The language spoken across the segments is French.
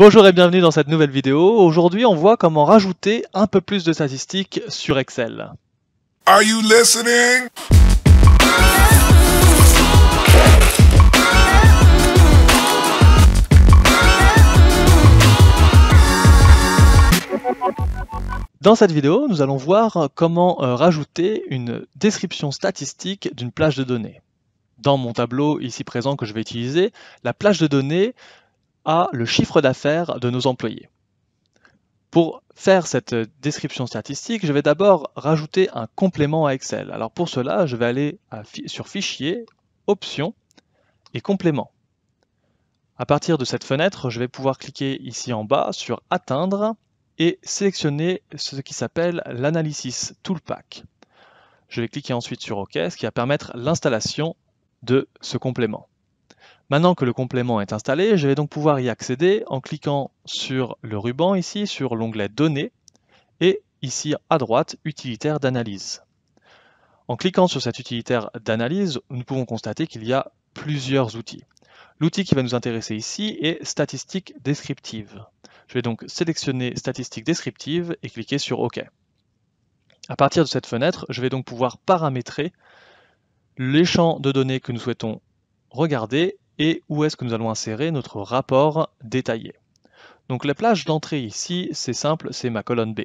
Bonjour et bienvenue dans cette nouvelle vidéo. Aujourd'hui, on voit comment rajouter un peu plus de statistiques sur Excel. Dans cette vidéo, nous allons voir comment euh, rajouter une description statistique d'une plage de données. Dans mon tableau ici présent que je vais utiliser, la plage de données à le chiffre d'affaires de nos employés. Pour faire cette description statistique, je vais d'abord rajouter un complément à Excel. Alors pour cela, je vais aller sur Fichier, Options et Compléments. À partir de cette fenêtre, je vais pouvoir cliquer ici en bas sur Atteindre et sélectionner ce qui s'appelle l'analysis Toolpack. Je vais cliquer ensuite sur OK, ce qui va permettre l'installation de ce complément. Maintenant que le complément est installé, je vais donc pouvoir y accéder en cliquant sur le ruban ici, sur l'onglet Données, et ici à droite, Utilitaire d'analyse. En cliquant sur cet utilitaire d'analyse, nous pouvons constater qu'il y a plusieurs outils. L'outil qui va nous intéresser ici est Statistiques descriptives. Je vais donc sélectionner Statistiques descriptives et cliquer sur OK. À partir de cette fenêtre, je vais donc pouvoir paramétrer les champs de données que nous souhaitons regarder et où est-ce que nous allons insérer notre rapport détaillé. Donc la plage d'entrée ici, c'est simple, c'est ma colonne B.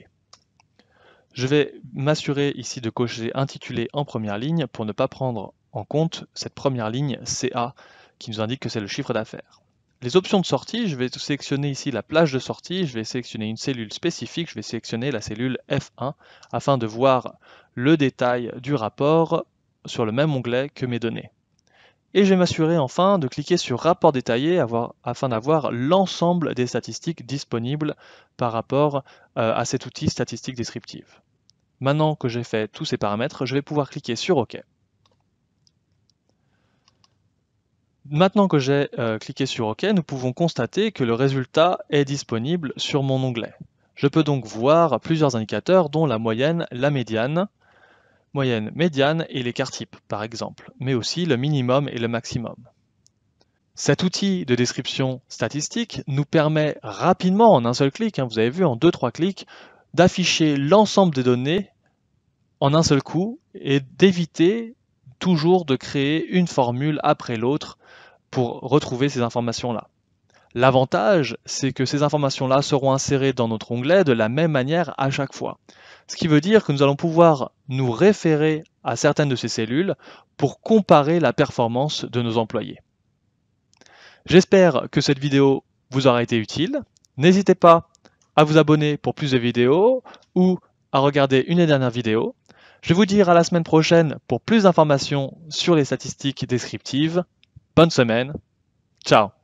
Je vais m'assurer ici de cocher intitulé en première ligne pour ne pas prendre en compte cette première ligne CA qui nous indique que c'est le chiffre d'affaires. Les options de sortie, je vais sélectionner ici la plage de sortie, je vais sélectionner une cellule spécifique, je vais sélectionner la cellule F1 afin de voir le détail du rapport sur le même onglet que mes données. Et je vais m'assurer enfin de cliquer sur rapport détaillé afin d'avoir l'ensemble des statistiques disponibles par rapport euh, à cet outil statistique descriptive. Maintenant que j'ai fait tous ces paramètres, je vais pouvoir cliquer sur OK. Maintenant que j'ai euh, cliqué sur OK, nous pouvons constater que le résultat est disponible sur mon onglet. Je peux donc voir plusieurs indicateurs dont la moyenne, la médiane, moyenne, médiane et l'écart-type, par exemple, mais aussi le minimum et le maximum. Cet outil de description statistique nous permet rapidement, en un seul clic, hein, vous avez vu, en deux, trois clics, d'afficher l'ensemble des données en un seul coup et d'éviter toujours de créer une formule après l'autre pour retrouver ces informations-là. L'avantage, c'est que ces informations-là seront insérées dans notre onglet de la même manière à chaque fois. Ce qui veut dire que nous allons pouvoir nous référer à certaines de ces cellules pour comparer la performance de nos employés. J'espère que cette vidéo vous aura été utile. N'hésitez pas à vous abonner pour plus de vidéos ou à regarder une des dernières vidéos. Je vous dire à la semaine prochaine pour plus d'informations sur les statistiques descriptives. Bonne semaine. Ciao